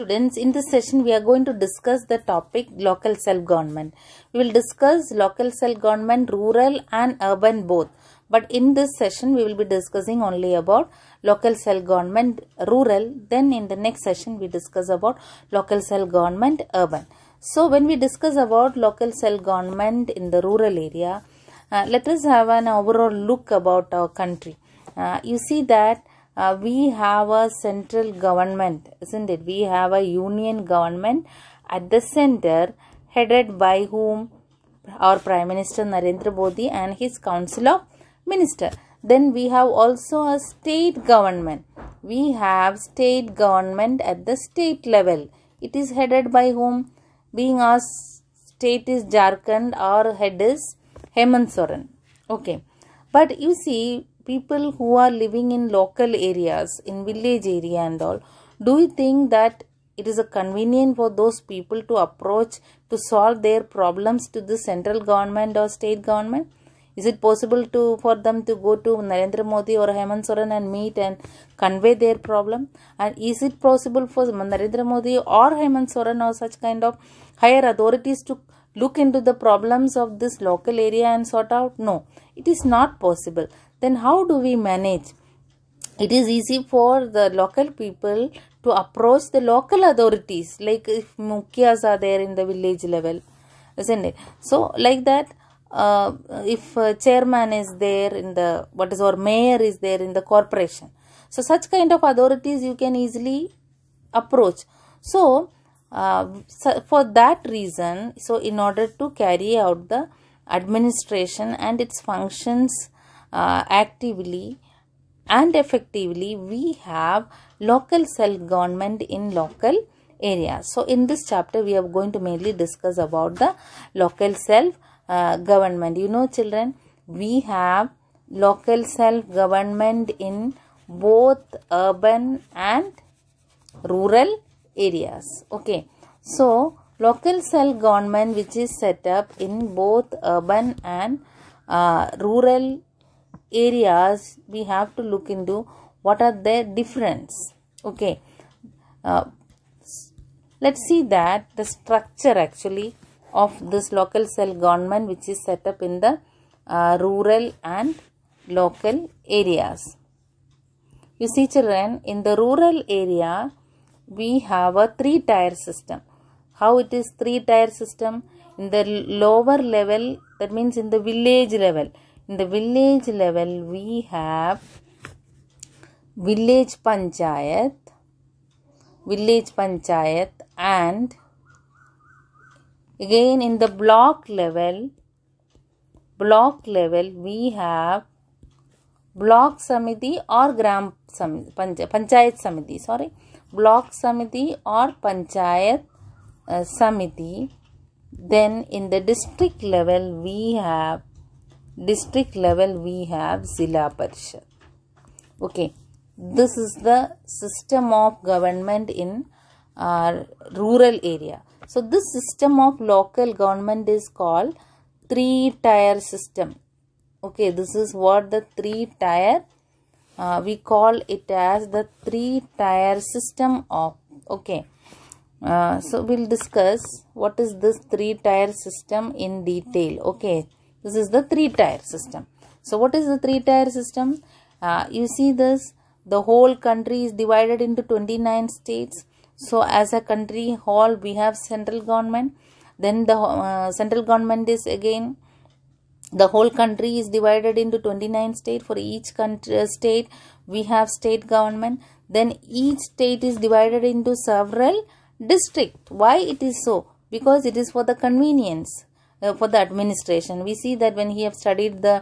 students in this session we are going to discuss the topic local self government we will discuss local self government rural and urban both but in this session we will be discussing only about local self government rural then in the next session we discuss about local self government urban so when we discuss about local self government in the rural area uh, let us have an overall look about our country uh, you see that uh, we have a central government isn't it we have a union government at the center headed by whom our prime minister narendra modi and his council of minister then we have also a state government we have state government at the state level it is headed by whom being our state is jharkhand our head is hemant soren okay but you see people who are living in local areas, in village area and all, do you think that it is convenient for those people to approach to solve their problems to the central government or state government? Is it possible to for them to go to Narendra Modi or Hemant Soren and meet and convey their problem? And is it possible for Narendra Modi or Hemant Soren or such kind of higher authorities to look into the problems of this local area and sort out? No, it is not possible then how do we manage? It is easy for the local people to approach the local authorities, like if mukyas are there in the village level, isn't it? So, like that, uh, if a chairman is there in the what is or mayor is there in the corporation so such kind of authorities you can easily approach so, uh, so for that reason so in order to carry out the administration and its functions uh, actively and effectively we have local self government in local areas so in this chapter we are going to mainly discuss about the local self uh, government you know children we have local self government in both urban and rural areas okay so local self government which is set up in both urban and uh, rural areas we have to look into what are their difference okay uh, let's see that the structure actually of this local cell government which is set up in the uh, rural and local areas you see children in the rural area we have a three tier system how it is three tier system in the lower level that means in the village level in the village level we have village panchayat village panchayat and again in the block level block level we have block samiti or gram samiti panchayat samiti sorry block samiti or panchayat uh, samiti then in the district level we have district level we have zila Parishad. Okay, this is the system of government in uh, rural area. So this system of local government is called three tier system. Okay, this is what the three tier uh, we call it as the three tier system of okay. Uh, so we'll discuss what is this three tier system in detail. Okay. This is the three tier system. So what is the three tier system? Uh, you see this, the whole country is divided into 29 states. So as a country whole, we have central government. Then the uh, central government is again, the whole country is divided into 29 state. For each country, uh, state, we have state government. Then each state is divided into several district. Why it is so? Because it is for the convenience uh, for the administration we see that when he have studied the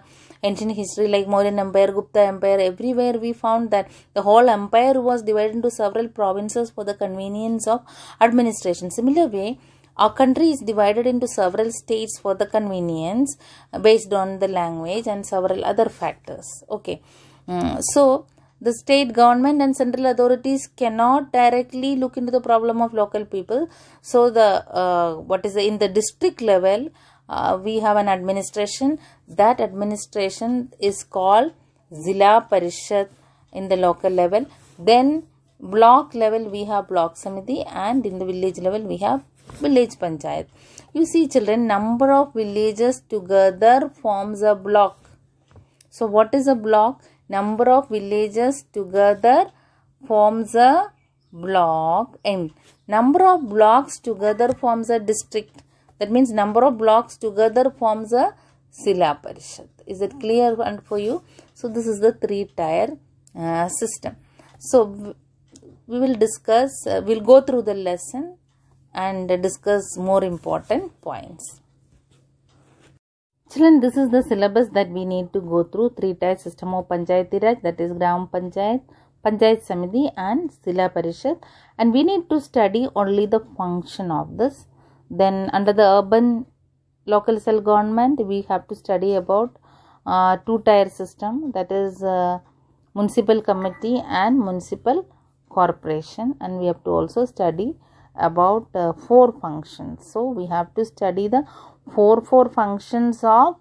ancient history like mauryan empire gupta empire everywhere we found that the whole empire was divided into several provinces for the convenience of administration similar way our country is divided into several states for the convenience uh, based on the language and several other factors okay mm, so the state government and central authorities cannot directly look into the problem of local people. So the uh, what is the, in the district level, uh, we have an administration. That administration is called Zila Parishad in the local level. Then block level we have block samiti and in the village level we have village panchayat. You see children number of villages together forms a block. So what is a block? number of villages together forms a block and number of blocks together forms a district that means number of blocks together forms a Sila Parishad. Is it clear and for you? So this is the three tier uh, system. So we will discuss, uh, we'll go through the lesson and discuss more important points. Children, this is the syllabus that we need to go through. Three-tier system of Panchayati Raj, that is Gram Panchayat, Panchayat Samiti and Sila Parishad. And we need to study only the function of this. Then under the urban local cell government, we have to study about uh, two-tier system, that is uh, municipal committee and municipal corporation. And we have to also study about uh, four functions so we have to study the four four functions of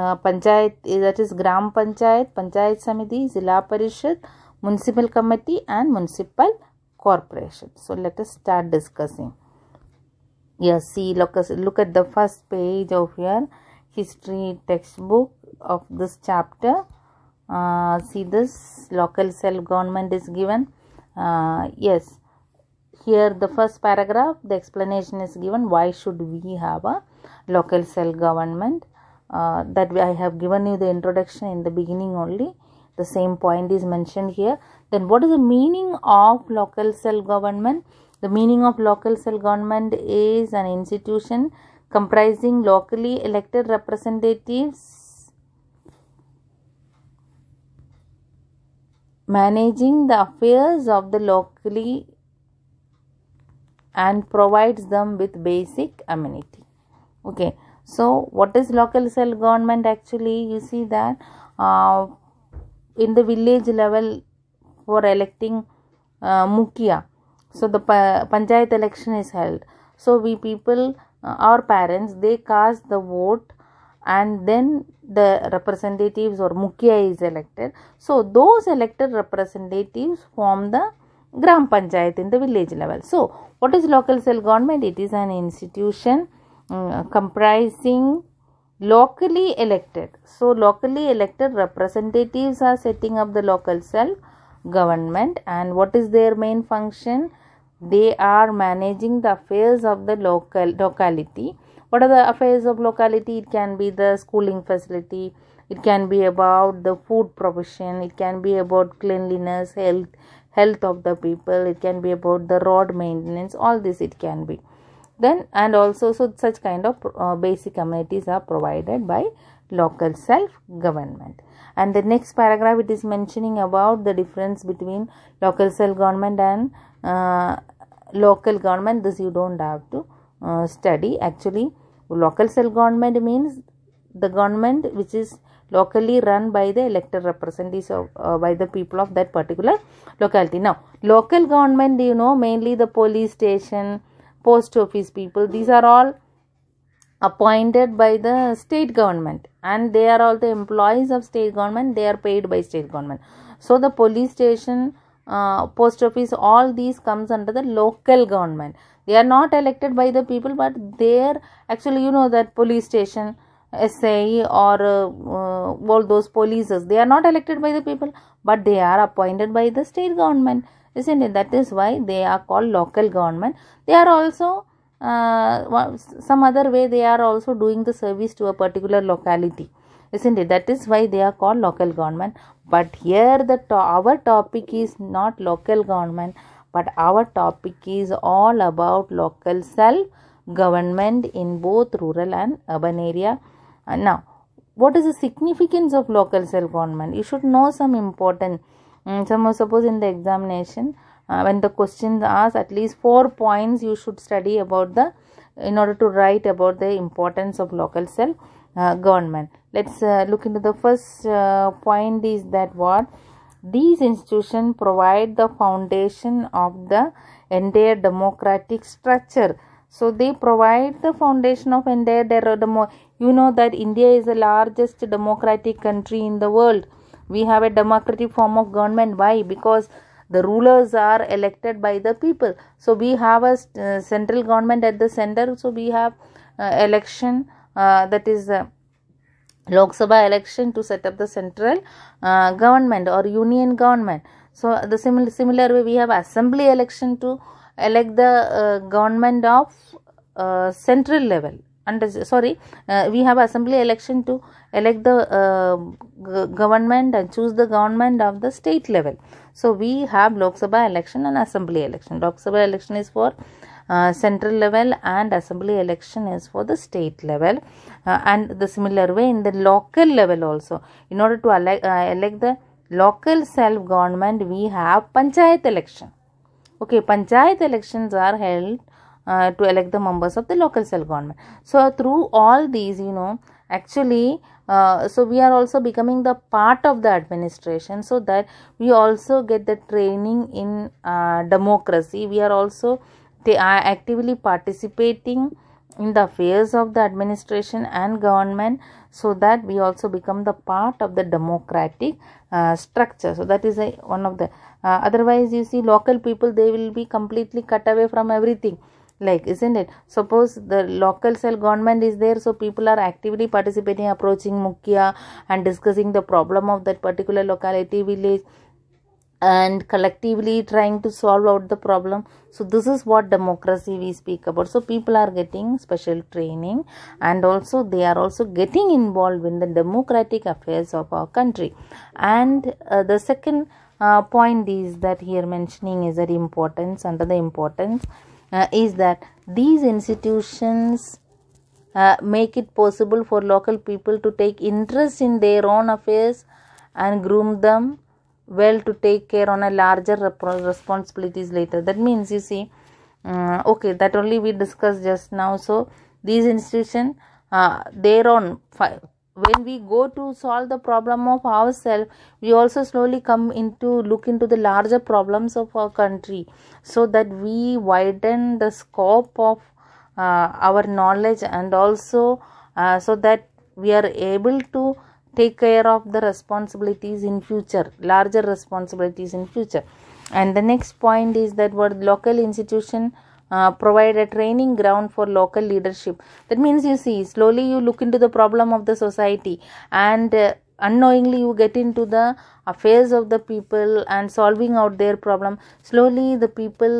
uh, panchayat eh, that is gram panchayat panchayat samiti zila parishad municipal committee and municipal corporation so let us start discussing yes see look, look at the first page of your history textbook of this chapter uh, see this local self government is given uh, yes here the first paragraph the explanation is given why should we have a local self government uh, that i have given you the introduction in the beginning only the same point is mentioned here then what is the meaning of local self government the meaning of local self government is an institution comprising locally elected representatives managing the affairs of the locally and provides them with basic amenity okay so what is local self government actually you see that uh, in the village level for electing uh, mukia so the pa- panchayat election is held so we people uh, our parents they cast the vote and then the representatives or mukia is elected so those elected representatives form the Gram Panchayat in the village level. So, what is local self government? It is an institution um, comprising locally elected. So, locally elected representatives are setting up the local self government and what is their main function? They are managing the affairs of the local locality. What are the affairs of locality? It can be the schooling facility, it can be about the food provision, it can be about cleanliness, health, health of the people it can be about the road maintenance all this it can be then and also so such kind of uh, basic amenities are provided by local self government and the next paragraph it is mentioning about the difference between local self government and uh, local government this you don't have to uh, study actually local self government means the government which is locally run by the elected representatives of, uh, by the people of that particular locality now local government you know mainly the police station post office people these are all appointed by the state government and they are all the employees of state government they are paid by state government so the police station uh, post office all these comes under the local government they are not elected by the people but they are actually you know that police station SAE or uh, uh, all those polices. They are not elected by the people, but they are appointed by the state government, isn't it? That is why they are called local government. They are also uh, some other way they are also doing the service to a particular locality isn't it that is why they are called local government but here the to- our topic is not local government but our topic is all about local self government in both rural and urban area uh, now, what is the significance of local self government? You should know some important. Um, some suppose in the examination, uh, when the questions asked, at least four points you should study about the in order to write about the importance of local self uh, government. Let's uh, look into the first uh, point. Is that what? These institutions provide the foundation of the entire democratic structure so they provide the foundation of entire demo you know that india is the largest democratic country in the world we have a democratic form of government why because the rulers are elected by the people so we have a uh, central government at the center so we have uh, election uh, that is uh, lok sabha election to set up the central uh, government or union government so the similar similar way we have assembly election to Elect the uh, government of uh, central level under uh, sorry uh, we have assembly election to elect the uh, g- government and choose the government of the state level so we have lok sabha election and assembly election lok sabha election is for uh, central level and assembly election is for the state level and the similar way in the local level also in order to elect, elect the local self government we have panchayat election okay panchayat elections are held uh, to elect the members of the local self government so through all these you know actually uh, so we are also becoming the part of the administration so that we also get the training in uh, democracy we are also they are actively participating in the affairs of the administration and government so that we also become the part of the democratic uh, structure so that is a, one of the uh, otherwise you see local people they will be completely cut away from everything like isn't it suppose the local cell government is there so people are actively participating approaching mukhya and discussing the problem of that particular locality village and collectively trying to solve out the problem so this is what democracy we speak about so people are getting special training and also they are also getting involved in the democratic affairs of our country and uh, the second uh, point is that here mentioning is that importance under the importance uh, is that these institutions uh, make it possible for local people to take interest in their own affairs and groom them well to take care on a larger rep- responsibilities later that means you see uh, okay that only we discussed just now so these institution uh, their own fi- when we go to solve the problem of ourselves we also slowly come into look into the larger problems of our country so that we widen the scope of uh, our knowledge and also uh, so that we are able to take care of the responsibilities in future larger responsibilities in future and the next point is that what local institution uh, provide a training ground for local leadership that means you see slowly you look into the problem of the society and uh, unknowingly you get into the affairs of the people and solving out their problem slowly the people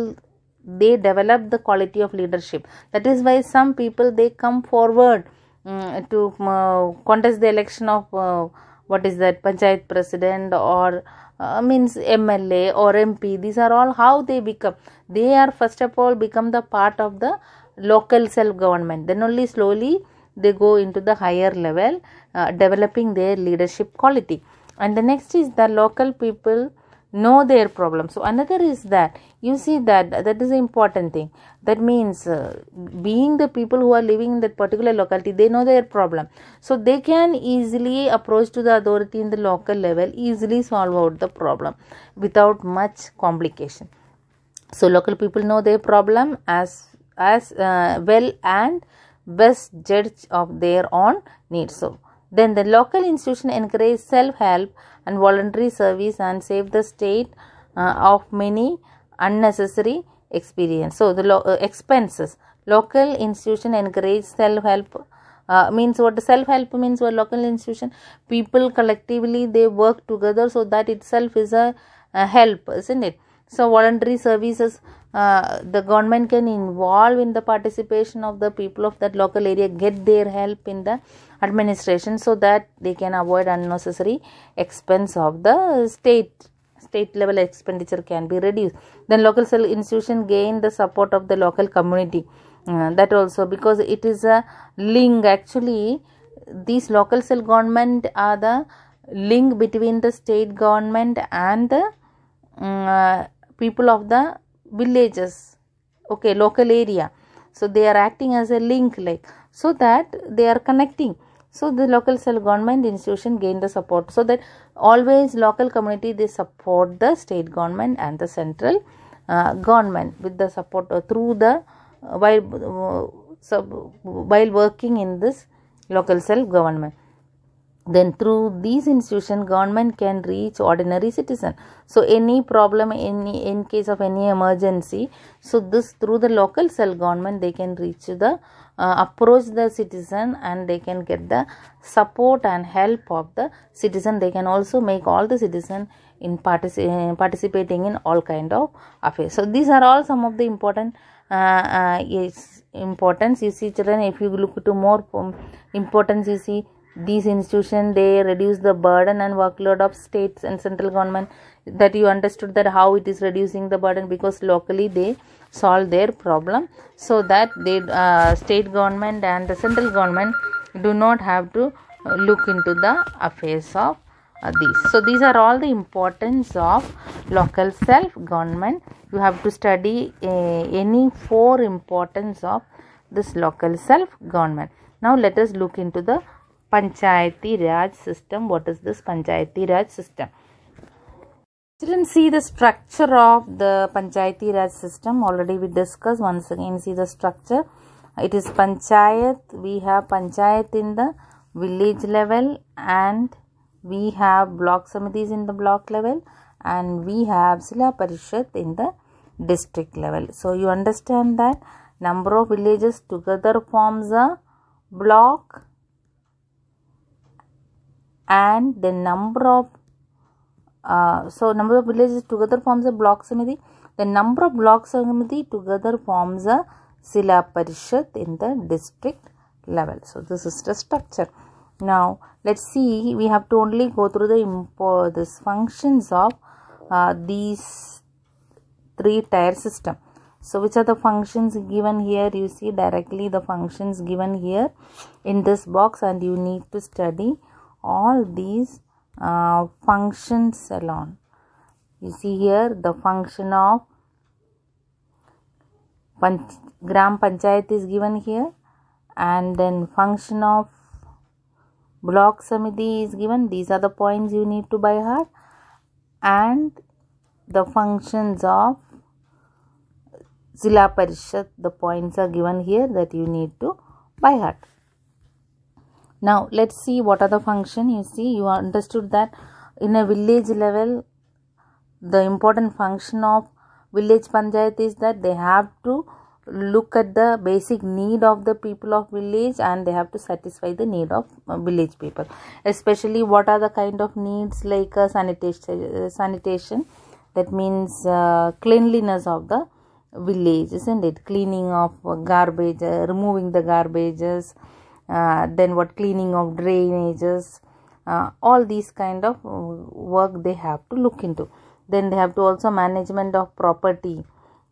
they develop the quality of leadership that is why some people they come forward um, to uh, contest the election of uh, what is that panchayat president or uh, means MLA or MP. These are all how they become. They are first of all become the part of the local self government. Then only slowly they go into the higher level, uh, developing their leadership quality. And the next is the local people know their problem so another is that you see that that is the important thing that means uh, being the people who are living in that particular locality they know their problem so they can easily approach to the authority in the local level easily solve out the problem without much complication so local people know their problem as as uh, well and best judge of their own needs so then the local institution encourage self help and voluntary service and save the state uh, of many unnecessary experience. So the lo- uh, expenses. Local institution encourage self help. Uh, means what self help means what local institution people collectively they work together so that itself is a, a help isn't it so voluntary services uh, the government can involve in the participation of the people of that local area get their help in the administration so that they can avoid unnecessary expense of the state state level expenditure can be reduced then local cell institution gain the support of the local community uh, that also because it is a link actually these local cell government are the link between the state government and the mm, uh, people of the villages okay local area so they are acting as a link like so that they are connecting so the local self government institution gain the support so that always local community they support the state government and the central uh, government with the support uh, through the uh, while uh, sub, while working in this local self government then through these institutions government can reach ordinary citizen so any problem any in case of any emergency so this through the local cell government they can reach the uh, approach the citizen and they can get the support and help of the citizen they can also make all the citizen in partici- uh, participating in all kind of affairs so these are all some of the important uh, uh, importance you see children if you look to more um, importance you see these institutions they reduce the burden and workload of states and central government that you understood that how it is reducing the burden because locally they solve their problem so that the uh, state government and the central government do not have to look into the affairs of uh, these so these are all the importance of local self government you have to study uh, any four importance of this local self government now let us look into the Panchayati Raj system. What is this Panchayati Raj system? Children, see the structure of the Panchayati Raj system. Already we discussed. Once again, see the structure. It is Panchayat. We have Panchayat in the village level and we have block samitis in the block level and we have Sila Parishad in the district level. So, you understand that number of villages together forms a block and the number of uh, so number of villages together forms a block samiti the number of block samiti together forms a sila parishad in the district level so this is the structure now let's see we have to only go through the impo this functions of uh, these three tier system so which are the functions given here you see directly the functions given here in this box and you need to study all these uh, functions alone you see here the function of panch gram panchayat is given here and then function of block samiti is given these are the points you need to buy heart and the functions of zila parishad the points are given here that you need to buy heart now let's see what are the function you see you understood that in a village level the important function of village panchayat is that they have to look at the basic need of the people of village and they have to satisfy the need of uh, village people especially what are the kind of needs like uh, sanitation uh, sanitation that means uh, cleanliness of the village isn't it cleaning of garbage uh, removing the garbages uh, then what cleaning of drainages uh, all these kind of uh, work they have to look into then they have to also management of property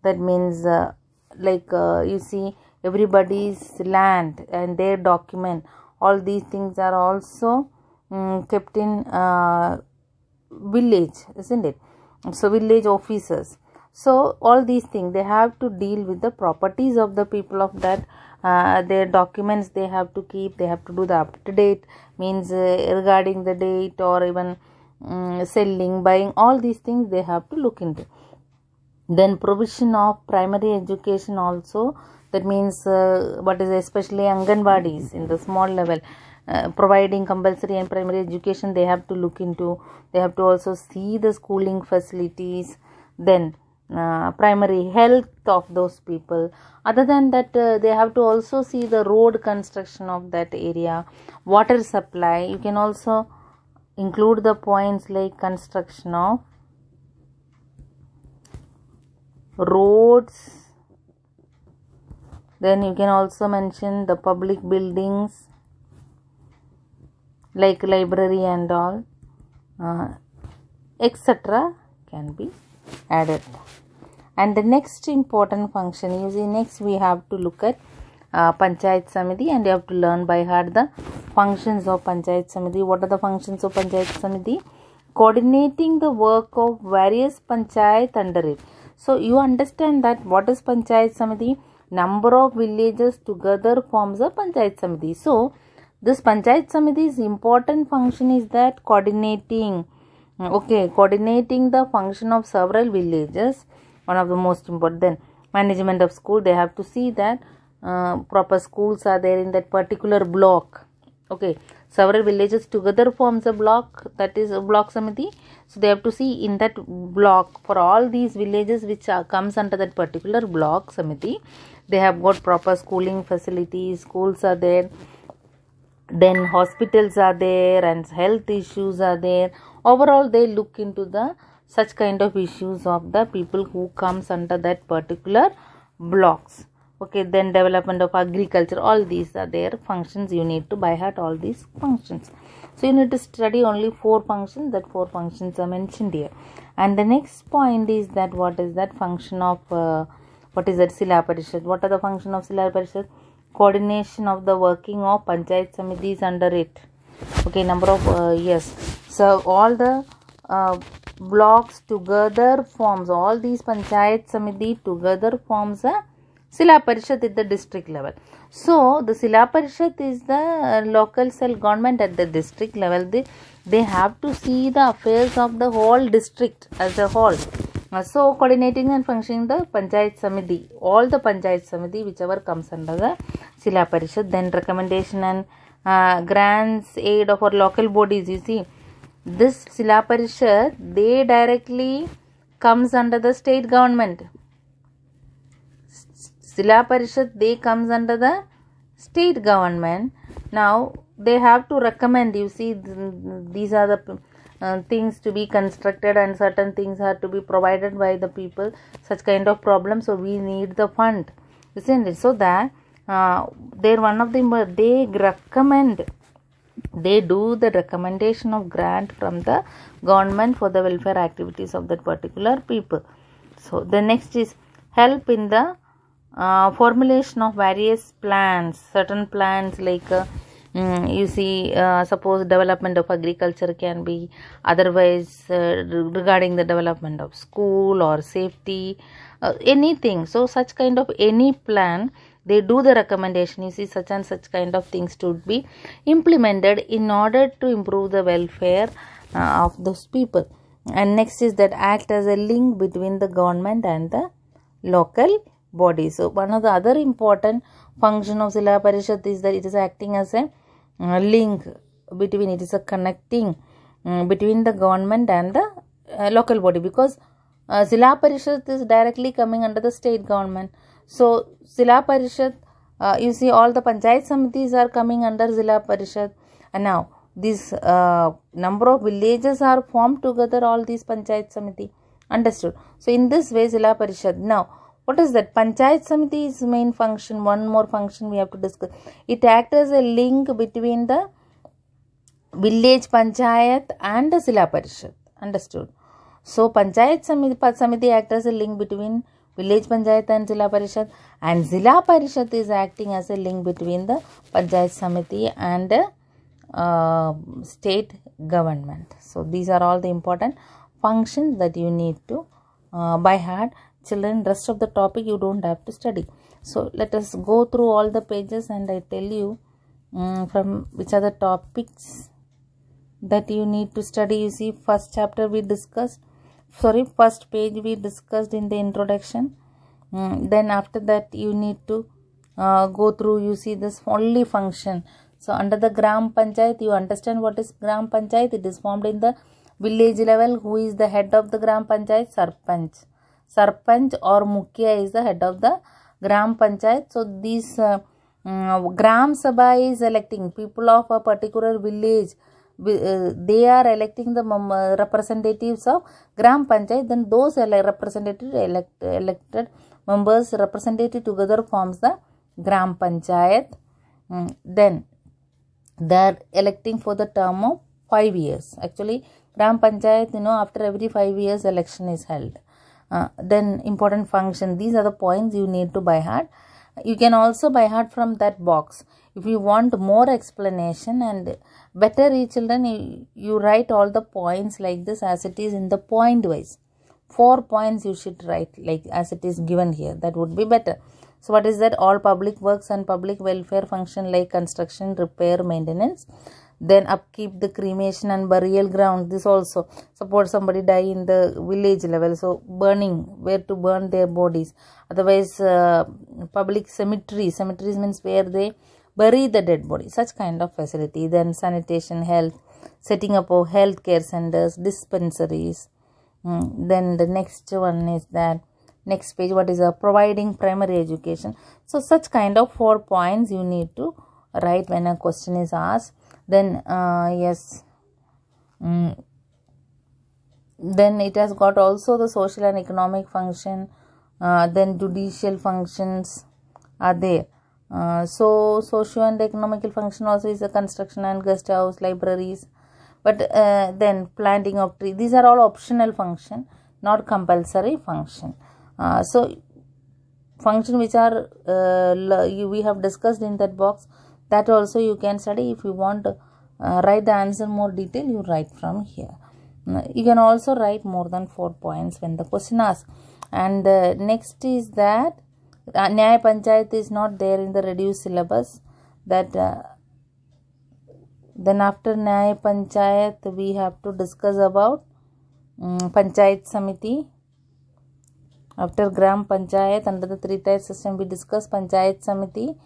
that means uh, like uh, you see everybody's land and their document all these things are also um, kept in uh, village isn't it so village officers so all these things they have to deal with the properties of the people of that uh, their documents they have to keep they have to do the up to date means uh, regarding the date or even um, selling buying all these things they have to look into then provision of primary education also that means uh, what is especially anganwadis in the small level uh, providing compulsory and primary education they have to look into they have to also see the schooling facilities then uh, primary health of those people other than that uh, they have to also see the road construction of that area water supply you can also include the points like construction of roads then you can also mention the public buildings like library and all uh, etc can be added and the next important function is next we have to look at uh, panchayat samiti and you have to learn by heart the functions of panchayat samiti what are the functions of panchayat samiti coordinating the work of various panchayat under it so you understand that what is panchayat samiti number of villages together forms a panchayat samiti so this panchayat samiti's important function is that coordinating Mm, okay coordinating the function of several villages one of the most important then management of school they have to see that uh, proper schools are there in that particular block okay several villages together forms a block that is a block samiti so they have to see in that block for all these villages which are, comes under that particular block samiti they have got proper schooling facilities schools are there then hospitals are there and health issues are there overall they look into the such kind of issues of the people who comes under that particular blocks okay then development of agriculture all these are there functions you need to by heart all these functions so you need to study only four functions that four functions are mentioned here and the next point is that what is that function of uh, what is that sila parishad what are the function of sila parishad coordination of the working of panchayat samitis under it okay number of uh, yes so all the uh, blocks together forms all these panchayat samiti together forms a sila parishad at the district level so the sila parishad is the uh, local cell government at the district level they they have to see the affairs of the whole district as a whole uh, so coordinating and functioning the panchayat samiti all the panchayat samiti whichever comes under the sila parishad then recommendation and uh, grants aid of our local bodies you see this sila parishad they directly comes under the state government sila parishad they comes under the state government now they have to recommend you see these are the uh, things to be constructed and certain things are to be provided by the people such kind of problem so we need the fund isn't it so that uh, they're one of the they recommend they do the recommendation of grant from the government for the welfare activities of that particular people so the next is help in the uh, formulation of various plans certain plans like uh, Hmm, you see uh, suppose development of agriculture can be otherwise uh, regarding the development of school or safety uh, anything so such kind of any plan they do the recommendation you see such and such kind of things should be implemented in order to improve the welfare uh, of those people and next is that act as a link between the government and the local body so one of the other important function of Zilla Parishad is that it is acting as a uh, link between it is a connecting um, between the government and the uh, local body because uh, Zila Parishad is directly coming under the state government. So Zila Parishad, uh, you see all the Panchayat Samitis are coming under Zila Parishad and now these uh, number of villages are formed together all these Panchayat Samiti. Understood. So in this way Zila Parishad. Now what is that panchayat samiti's main function one more function we have to discuss it acts as a link between the village panchayat and the sila parishad understood so panchayat samiti samiti acts as a link between village panchayat and zilla parishad and zilla parishad is acting as a link between the panchayat samiti and uh, state government so these are all the important functions that you need to uh, by heart children rest of the topic you don't have to study so let us go through all the pages and i tell you um, from which are the topics that you need to study you see first chapter we discussed sorry first page we discussed in the introduction um, then after that you need to uh, go through you see this only function so under the gram panchayat you understand what is gram panchayat it is formed in the village level who is the head of the gram panchayat sarpanch sarpanch or mukhya is the head of the gram panchayat so this uh, um, gram sabha is electing people of a particular village uh, they are electing the uh, representatives of gram panchayat then those representatives elect elected members represented together forms the gram panchayat mm, then they are electing for the term of 5 years actually gram panchayat you know after every 5 years election is held uh, then important function these are the points you need to buy hard. you can also buy hard from that box if you want more explanation and better read children you, you write all the points like this as it is in the point wise four points you should write like as it is given here that would be better so what is that all public works and public welfare function like construction repair maintenance then upkeep the cremation and burial ground this also support somebody die in the village level so burning where to burn their bodies otherwise uh, public cemetery cemeteries means where they bury the dead body such kind of facility then sanitation health setting up of healthcare centers dispensaries mm. then the next one is that next page what is a uh, providing primary education so such kind of four points you need to write when a question is asked then uh, yes mm, then it has got also the social and economic function uh, then judicial functions are there uh, so socio and economical function also is the construction and guest house libraries but uh, then planting of tree these are all optional function not compulsory function uh, so function which are uh, we have discussed in that box that also you can study if you want to uh, write the answer more detail you write from here uh, you can also write more than four points when the question asks and uh, next is that uh, Nyaya Panchayat is not there in the reduced syllabus that uh, then after Nyaya Panchayat we have to discuss about um, Panchayat Samiti after Gram Panchayat under the three type system we discuss Panchayat Samiti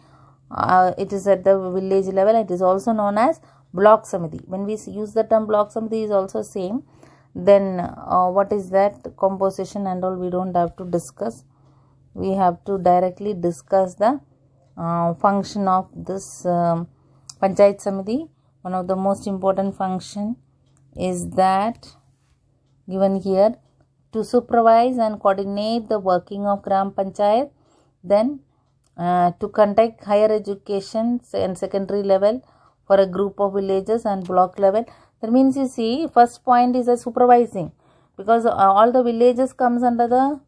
uh, it is at the village level it is also known as block samiti when we use the term block samiti is also same then uh, what is that composition and all we don't have to discuss we have to directly discuss the uh, function of this um, panchayat samiti one of the most important function is that given here to supervise and coordinate the working of gram panchayat then uh, to conduct higher education and secondary level for a group of villages and block level that means you see first point is a supervising because uh, all the villages comes under the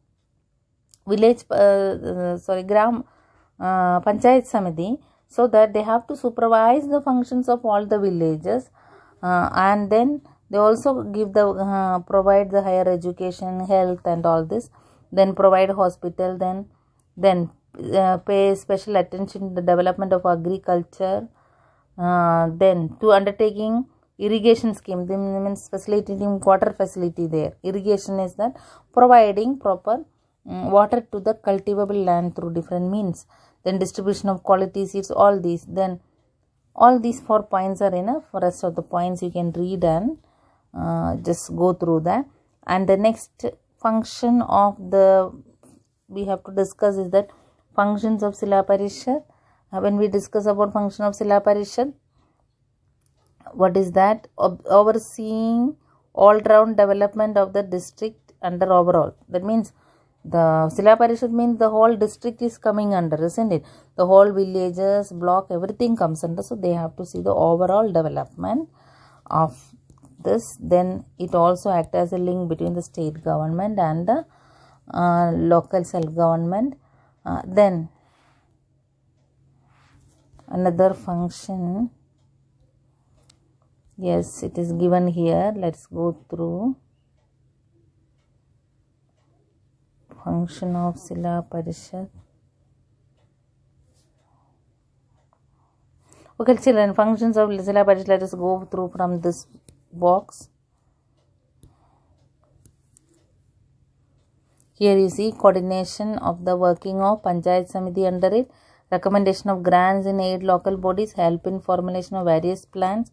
village uh, uh sorry gram uh, panchayat samiti so that they have to supervise the functions of all the villages and then they also give the provide the higher education health and all this then provide hospital then then uh, pay special attention to the development of agriculture uh, then to undertaking irrigation scheme the means facilitating water facility there irrigation is that providing proper um, water to the cultivable land through different means then distribution of quality seeds all these then all these four points are enough for rest of the points you can read and uh, just go through that and the next function of the we have to discuss is that functions of Sila Parishad. Uh, when we discuss about function of Sila Parishad, what is that? overseeing all-round development of the district under overall. That means the Sila Parishad means the whole district is coming under, isn't it? The whole villages, block, everything comes under. So they have to see the overall development of this. Then it also acts as a link between the state government and the uh, local self-government uh, then another function yes it is given here let's go through function of Sila Parishad okay children functions of Sila Parishad let us go through from this box Here you see coordination of the working of Panchayat Samiti under it, recommendation of grants in aid local bodies, help in formulation of various plans,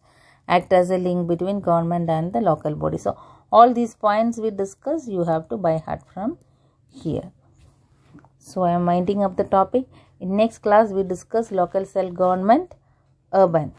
act as a link between government and the local body. So, all these points we discuss, you have to buy heart from here. So, I am winding up the topic. In next class, we discuss local self government, urban.